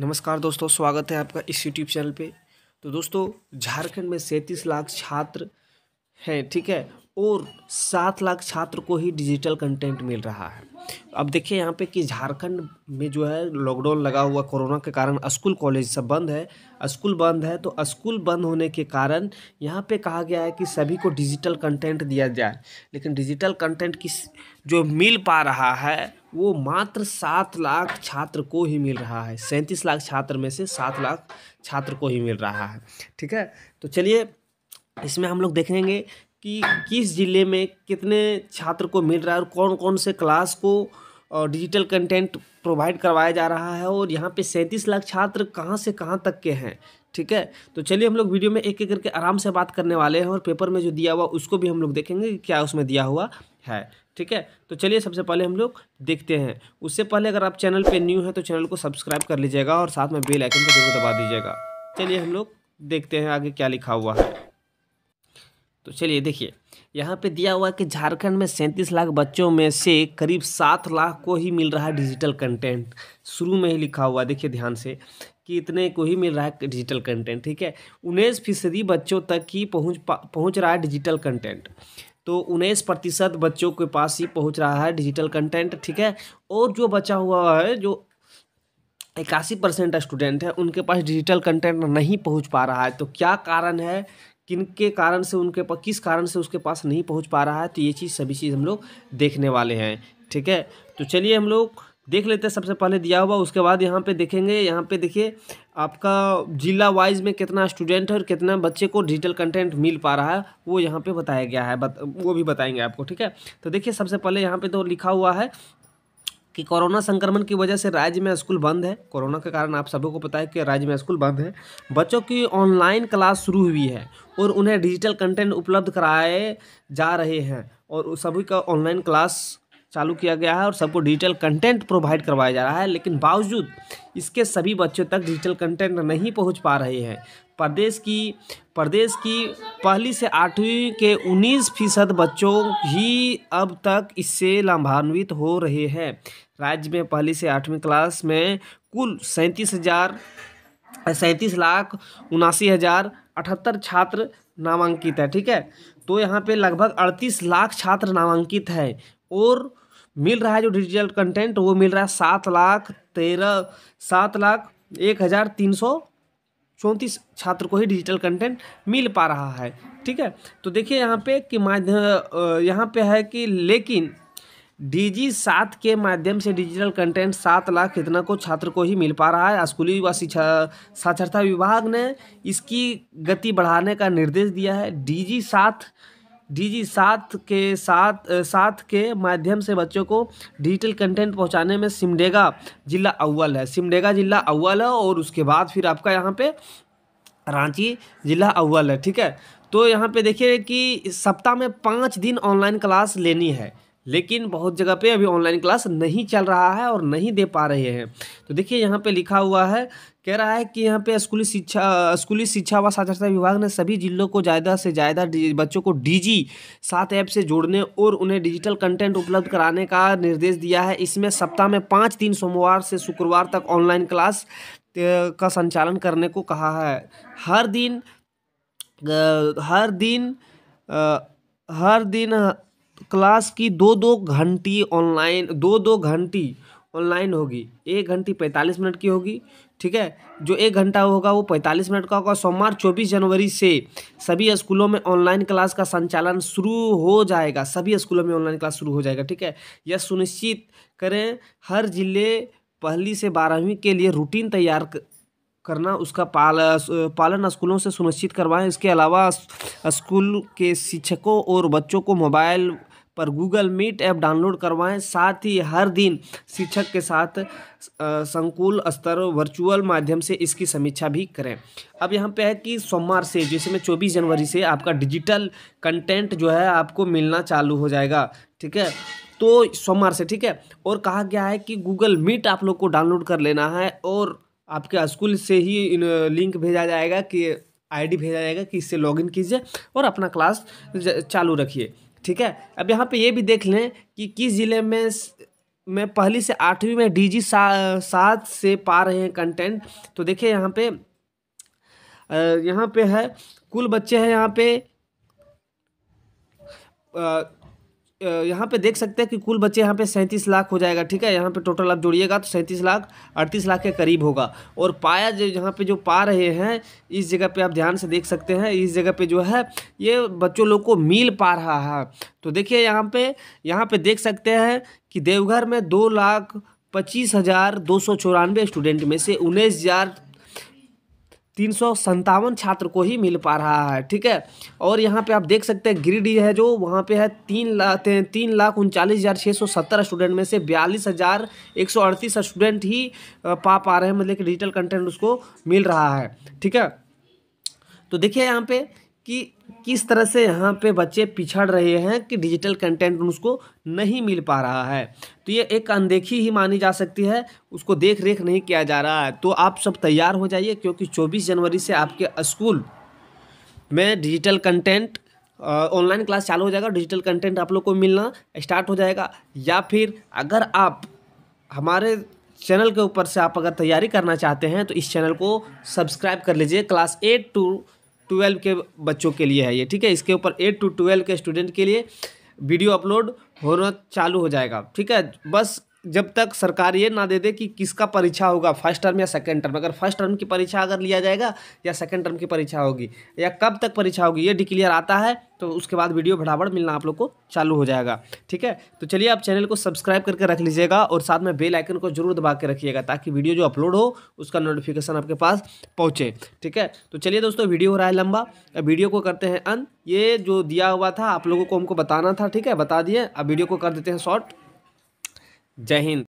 नमस्कार दोस्तों स्वागत है आपका इस यूट्यूब चैनल पे तो दोस्तों झारखंड में सैंतीस लाख छात्र हैं ठीक है और सात लाख छात्र को ही डिजिटल कंटेंट मिल रहा है अब देखिए यहाँ पे कि झारखंड में जो है लॉकडाउन लगा हुआ कोरोना के कारण स्कूल कॉलेज सब बंद है स्कूल बंद है तो स्कूल बंद होने के कारण यहाँ पे कहा गया है कि सभी को डिजिटल कंटेंट दिया जाए लेकिन डिजिटल कंटेंट किस जो मिल पा रहा है वो मात्र सात लाख छात्र को ही मिल रहा है सैंतीस लाख छात्र में से सात लाख छात्र को ही मिल रहा है ठीक है तो चलिए इसमें हम लोग देखेंगे कि किस ज़िले में कितने छात्र को मिल रहा है और कौन कौन से क्लास को और डिजिटल कंटेंट प्रोवाइड करवाया जा रहा है और यहाँ पे सैंतीस लाख छात्र कहाँ से कहाँ तक के हैं ठीक है तो चलिए हम लोग वीडियो में एक एक करके आराम से बात करने वाले हैं और पेपर में जो दिया हुआ उसको भी हम लोग देखेंगे कि क्या उसमें दिया हुआ है ठीक है तो चलिए सबसे पहले हम लोग देखते हैं उससे पहले अगर आप चैनल पे न्यू हैं तो चैनल को सब्सक्राइब कर लीजिएगा और साथ में बेल आइकन को जरूर दबा दीजिएगा चलिए हम लोग देखते हैं आगे क्या लिखा हुआ है तो चलिए देखिए यहाँ पे दिया हुआ है कि झारखंड में सैंतीस लाख बच्चों में से करीब सात लाख को ही मिल रहा है डिजिटल कंटेंट शुरू में ही लिखा हुआ देखिए ध्यान से कि इतने को ही मिल रहा है डिजिटल कंटेंट ठीक है उन्नीस फीसदी बच्चों तक ही पहुँच पहुँच रहा है डिजिटल कंटेंट तो उन्नीस प्रतिशत बच्चों के पास ही पहुंच रहा है डिजिटल कंटेंट ठीक है और जो बचा हुआ है जो इक्यासी परसेंट स्टूडेंट है उनके पास डिजिटल कंटेंट नहीं पहुंच पा रहा है तो क्या कारण है किन के कारण से उनके पास किस कारण से उसके पास नहीं पहुँच पा रहा है तो ये चीज़ सभी चीज़ हम लोग देखने वाले हैं ठीक है तो चलिए हम लोग देख लेते हैं सबसे पहले दिया हुआ उसके बाद यहाँ पे देखेंगे यहाँ पे देखिए आपका जिला वाइज में कितना स्टूडेंट है और कितना बच्चे को डिजिटल कंटेंट मिल पा रहा है वो यहाँ पे बताया गया है बत, वो भी बताएंगे आपको ठीक है तो देखिए सबसे पहले यहाँ पे तो लिखा हुआ है कि कोरोना संक्रमण की वजह से राज्य में स्कूल बंद है कोरोना के कारण आप सभी को पता है कि राज्य में स्कूल बंद है बच्चों की ऑनलाइन क्लास शुरू हुई है और उन्हें डिजिटल कंटेंट उपलब्ध कराए जा रहे हैं और सभी का ऑनलाइन क्लास चालू किया गया है और सबको डिजिटल कंटेंट प्रोवाइड करवाया जा रहा है लेकिन बावजूद इसके सभी बच्चों तक डिजिटल कंटेंट नहीं पहुंच पा रहे हैं प्रदेश की प्रदेश की पहली से आठवीं के 19 फीसद बच्चों ही अब तक इससे लाभान्वित हो रहे हैं राज्य में पहली से आठवीं क्लास में कुल सैंतीस हज़ार सैंतीस लाख उनासी हज़ार अठहत्तर छात्र नामांकित है ठीक है तो यहाँ पे लगभग अड़तीस लाख छात्र नामांकित हैं और मिल रहा है जो डिजिटल कंटेंट वो मिल रहा है सात लाख तेरह सात लाख एक हज़ार तीन सौ चौंतीस छात्र को ही डिजिटल कंटेंट मिल पा रहा है ठीक है तो देखिए यहाँ पे कि माध्यम यहाँ पे है कि लेकिन डीजी सात के माध्यम से डिजिटल कंटेंट सात लाख इतना को छात्र को ही मिल पा रहा है स्कूली व शिक्षा साक्षरता विभाग ने इसकी गति बढ़ाने का निर्देश दिया है डीजी सात डीजी साथ के साथ साथ के माध्यम से बच्चों को डिजिटल कंटेंट पहुंचाने में सिमडेगा जिला अव्वल है सिमडेगा जिला अव्वल है और उसके बाद फिर आपका यहाँ पे रांची जिला अव्वल है ठीक है तो यहाँ पे देखिए कि सप्ताह में पाँच दिन ऑनलाइन क्लास लेनी है लेकिन बहुत जगह पे अभी ऑनलाइन क्लास नहीं चल रहा है और नहीं दे पा रहे हैं तो देखिए यहाँ पे लिखा हुआ है कह रहा है कि यहाँ पे स्कूली शिक्षा स्कूली शिक्षा व साक्षरता विभाग ने सभी जिलों को ज़्यादा से ज़्यादा बच्चों को डीजी सात ऐप से जोड़ने और उन्हें डिजिटल कंटेंट उपलब्ध कराने का निर्देश दिया है इसमें सप्ताह में पाँच दिन सोमवार से शुक्रवार तक ऑनलाइन क्लास का संचालन करने को कहा है हर दिन हर दिन हर दिन, हर दिन क्लास की दो दो घंटी ऑनलाइन दो दो घंटी ऑनलाइन होगी एक घंटी पैंतालीस मिनट की होगी ठीक है जो एक घंटा होगा वो पैंतालीस मिनट का होगा सोमवार चौबीस जनवरी से सभी स्कूलों में ऑनलाइन क्लास का संचालन शुरू हो जाएगा सभी स्कूलों में ऑनलाइन क्लास शुरू हो जाएगा ठीक है यह सुनिश्चित करें हर जिले पहली से बारहवीं के लिए रूटीन तैयार करना उसका पाल पालन स्कूलों से सुनिश्चित करवाएं इसके अलावा स्कूल के शिक्षकों और बच्चों को मोबाइल पर गूगल मीट ऐप डाउनलोड करवाएं साथ ही हर दिन शिक्षक के साथ संकुल स्तर वर्चुअल माध्यम से इसकी समीक्षा भी करें अब यहाँ पे है कि सोमवार से जैसे में चौबीस जनवरी से आपका डिजिटल कंटेंट जो है आपको मिलना चालू हो जाएगा ठीक है तो सोमवार से ठीक है और कहा गया है कि गूगल मीट आप लोग को डाउनलोड कर लेना है और आपके स्कूल से ही इन लिंक भेजा जाएगा कि आईडी भेजा जाएगा कि इससे लॉगिन कीजिए और अपना क्लास चालू रखिए ठीक है अब यहाँ पे ये भी देख लें कि किस ज़िले में मैं पहली से आठवीं में डीजी सा, सात से पा रहे हैं कंटेंट तो देखिए यहाँ पे यहाँ पे है कुल बच्चे हैं यहाँ पे यहाँ पे देख सकते हैं कि कुल बच्चे यहाँ पे सैंतीस लाख हो जाएगा ठीक है यहाँ पे टोटल आप जोड़िएगा तो सैंतीस लाख अड़तीस लाख के करीब होगा और पाया जो यहाँ पे जो पा रहे हैं इस जगह पे आप ध्यान से देख सकते हैं इस जगह पे जो है ये बच्चों लोग को मिल पा रहा है तो देखिए यहाँ पे यहाँ पे देख सकते हैं कि देवघर में दो लाख पच्चीस हज़ार दो सौ चौरानवे स्टूडेंट में से उन्नीस हज़ार तीन छात्र को ही मिल पा रहा है ठीक है और यहाँ पे आप देख सकते हैं ग्रिड है जो वहाँ पे है तीन लाख तीन लाख उनचालीस हज़ार छः सौ सत्तर स्टूडेंट में से बयालीस हज़ार एक सौ अड़तीस स्टूडेंट ही पा पा रहे हैं मतलब कि डिजिटल कंटेंट उसको मिल रहा है ठीक है तो देखिए यहाँ पे कि किस तरह से यहाँ पे बच्चे पिछड़ रहे हैं कि डिजिटल कंटेंट उसको नहीं मिल पा रहा है तो ये एक अनदेखी ही मानी जा सकती है उसको देख रेख नहीं किया जा रहा है तो आप सब तैयार हो जाइए क्योंकि चौबीस जनवरी से आपके स्कूल में डिजिटल कंटेंट ऑनलाइन क्लास चालू हो जाएगा डिजिटल कंटेंट आप लोग को मिलना स्टार्ट हो जाएगा या फिर अगर आप हमारे चैनल के ऊपर से आप अगर तैयारी करना चाहते हैं तो इस चैनल को सब्सक्राइब कर लीजिए क्लास एट टू ट्वेल्व के बच्चों के लिए है ये ठीक है इसके ऊपर एट टू ट्वेल्व के स्टूडेंट के लिए वीडियो अपलोड होना चालू हो जाएगा ठीक है बस जब तक सरकार ये ना दे दे कि किसका परीक्षा होगा फर्स्ट टर्म या सेकेंड टर्म अगर फर्स्ट टर्म की परीक्षा अगर लिया जाएगा या सेकेंड टर्म की परीक्षा होगी या कब तक परीक्षा होगी ये डिक्लियर आता है तो उसके बाद वीडियो भड़ाबड़ मिलना आप लोग को चालू हो जाएगा ठीक है तो चलिए आप चैनल को सब्सक्राइब करके रख लीजिएगा और साथ में बेल आइकन को जरूर दबा के रखिएगा ताकि वीडियो जो अपलोड हो उसका नोटिफिकेशन आपके पास पहुँचे ठीक है तो चलिए दोस्तों वीडियो हो रहा है लंबा वीडियो को करते हैं अंत ये जो दिया हुआ था आप लोगों को हमको बताना था ठीक है बता दिए अब वीडियो को कर देते हैं शॉर्ट जय हिंद